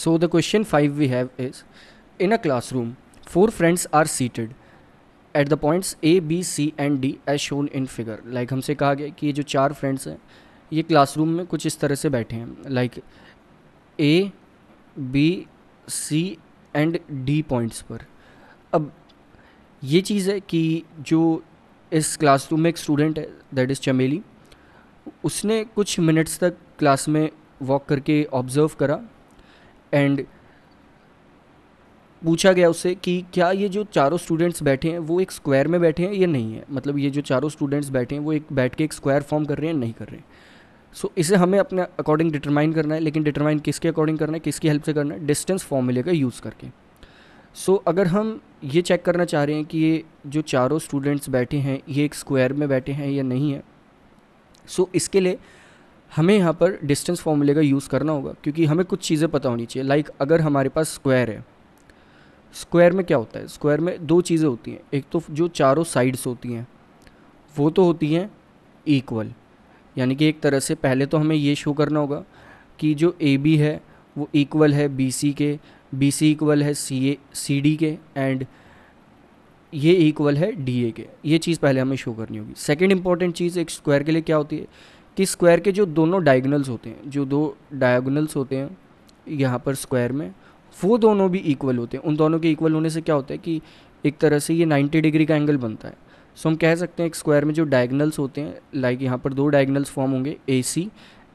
so the question five we have is in a classroom four friends are seated at the points A B C and D as shown in figure like हमसे कहा गया कि ये जो चार friends हैं ये class room में कुछ इस तरह से बैठे हैं like A B C and D points पर अब ये चीज़ है कि जो इस क्लास रूम में एक स्टूडेंट है दैट इज़ चमेली उसने कुछ मिनट्स तक क्लास में वॉक करके ऑब्ज़र्व करा एंड पूछा गया उससे कि क्या ये जो चारों स्टूडेंट्स बैठे हैं वो एक स्क्वायर में बैठे हैं या नहीं है मतलब ये जो चारों स्टूडेंट्स बैठे हैं वो एक बैठ के एक स्क्वायर फॉर्म कर रहे हैं नहीं कर रहे हैं सो so, इसे हमें अपने अकॉर्डिंग डिटरमाइन करना है लेकिन डिटरमाइन किसके अकॉर्डिंग करना है किसकी हेल्प से करना है डिस्टेंस फॉर्मूले का यूज़ करके सो so, अगर हम ये चेक करना चाह रहे हैं कि ये जो चारों स्टूडेंट्स बैठे हैं ये एक स्क्वायर में बैठे हैं या नहीं है सो so, इसके लिए हमें यहाँ पर डिस्टेंस फॉर्मूले का यूज़ करना होगा क्योंकि हमें कुछ चीज़ें पता होनी चाहिए लाइक like अगर हमारे पास स्क्वायर है स्क्वायर में क्या होता है स्क्वायर में दो चीज़ें होती हैं एक तो जो चारों साइड्स होती हैं वो तो होती हैं इक्वल यानी कि एक तरह से पहले तो हमें ये शो करना होगा कि जो ए बी है वो इक्वल है बी सी के बी सी इक्वल है सी ए सी डी के एंड ये इक्वल है डी ए के ये चीज़ पहले हमें शो करनी होगी सेकेंड इंपॉर्टेंट चीज़ एक स्क्वायर के लिए क्या होती है कि स्क्वायर के जो दोनों डायगनल्स होते हैं जो दो डायगनल्स होते हैं यहाँ पर स्क्वायर में वो दोनों भी इक्वल होते हैं उन दोनों के इक्वल होने से क्या होता है कि एक तरह से ये 90 डिग्री का एंगल बनता है सो हम कह सकते हैं एक स्क्वायर में जो डायगनल्स होते हैं लाइक यहाँ पर दो डायगनल्स फॉर्म होंगे A C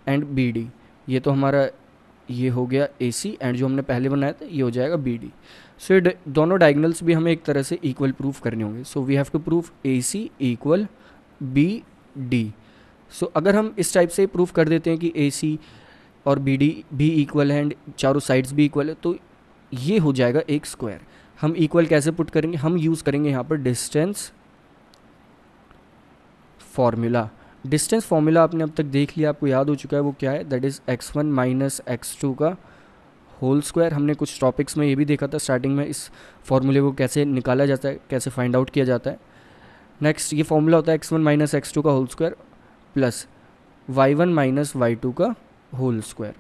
and B D ये तो हमारा ये हो गया ए सी एंड जो हमने पहले बनाया था ये हो जाएगा बी डी सो ये दोनों डायगनल्स भी हमें एक तरह से इक्वल प्रूफ करने होंगे so we have to proof A C equal B D so so, अगर हम इस टाइप से प्रूफ कर देते हैं कि ए सी और बी डी भी इक्वल है एंड चारों साइड्स भी इक्वल है तो ये हो जाएगा एक स्क्वायर हम इक्वल कैसे पुट करेंगे हम यूज़ करेंगे यहाँ पर डिस्टेंस फार्मूला डिस्टेंस फार्मूला आपने अब तक देख लिया आपको याद हो चुका है वो क्या है that is x one minus x two का होल स्क्वायर हमने कुछ टॉपिक्स में ये भी देखा था स्टार्टिंग में इस फार्मूले को कैसे निकाला जाता है कैसे फाइंड आउट किया जाता है नेक्स्ट ये फार्मूला होता है x one minus x two का whole square plus y one minus y two का होल स्क्वायर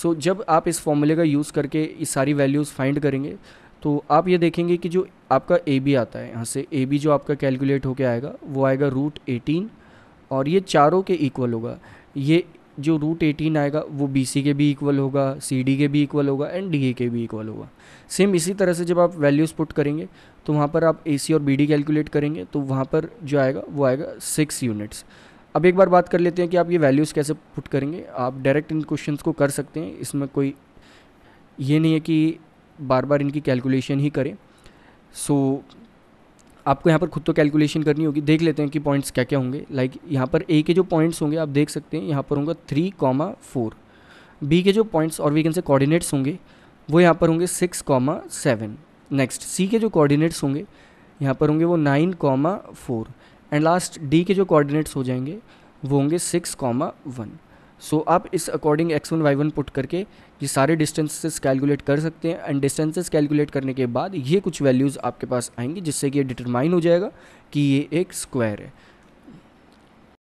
सो जब आप इस फॉर्मूले का यूज़ करके इस सारी वैल्यूज़ फाइंड करेंगे तो आप ये देखेंगे कि जो आपका ए बी आता है यहाँ से ए बी जो आपका कैलकुलेट होके आएगा वो आएगा रूट एटीन और ये चारों के इक्वल होगा ये जो रूट एटीन आएगा वो बी सी के भी इक्वल होगा सी डी के भी इक्वल होगा एंड डी ए के भी इक्वल होगा सेम इसी तरह से जब आप वैल्यूज़ पुट करेंगे तो वहाँ पर आप ए सी और बी डी कैलकुलेट करेंगे तो वहाँ पर जो आएगा वो आएगा सिक्स यूनिट्स अब एक बार बात कर लेते हैं कि आप ये वैल्यूज़ कैसे पुट करेंगे आप डायरेक्ट इन क्वेश्चन को कर सकते हैं इसमें कोई ये नहीं है कि बार बार इनकी कैलकुलेशन ही करें सो so, आपको यहाँ पर खुद तो कैलकुलेशन करनी होगी देख लेते हैं कि पॉइंट्स क्या क्या होंगे लाइक like, यहाँ पर ए के जो पॉइंट्स होंगे आप देख सकते हैं यहाँ पर होंगे थ्री कॉमा फोर बी के जो पॉइंट्स और वी कैन से कोऑर्डिनेट्स होंगे वो यहाँ पर होंगे six comma seven next C के जो कोऑर्डिनेट्स होंगे यहाँ पर होंगे वो nine comma four and last D के जो कोऑर्डिनेट्स हो जाएंगे वो होंगे सिक्स कॉमा वन सो आप इस according x one y one put करके ये सारे डिस्टेंसेस कैलकुलेट कर सकते हैं एंड डिस्टेंसेस कैलकुलेट करने के बाद ये कुछ वैल्यूज़ आपके पास आएंगी जिससे कि ये डिटरमाइन हो जाएगा कि ये एक स्क्वायर है